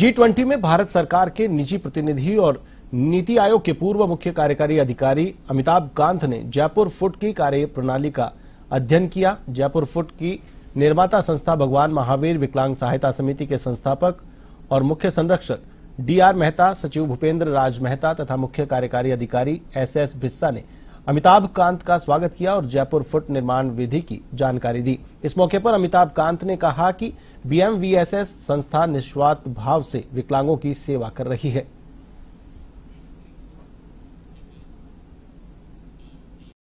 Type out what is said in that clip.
G twenty में भारत सरकार के निजी प्रतिनिधि और नीति आयोग के पूर्व मुख्य कार्यकारी अधिकारी अमिताभ कांत ने जयपुर फुट की कार्य प्रणाली का अध्ययन किया जयपुर फुट की निर्माता संस्था भगवान महावीर विकलांग सहायता समिति के संस्थापक और मुख्य संरक्षक डीआर मेहता सचिव भूपेंद्र राज मेहता तथा मुख्य कार्यकारी अधिकारी एस एस भिस्सा ने अमिताभ कांत का स्वागत किया और जयपुर फुट निर्माण विधि की जानकारी दी इस मौके पर अमिताभ कांत ने कहा कि बीएमवीएसएस संस्था निस्वार्थ भाव से विकलांगों की सेवा कर रही है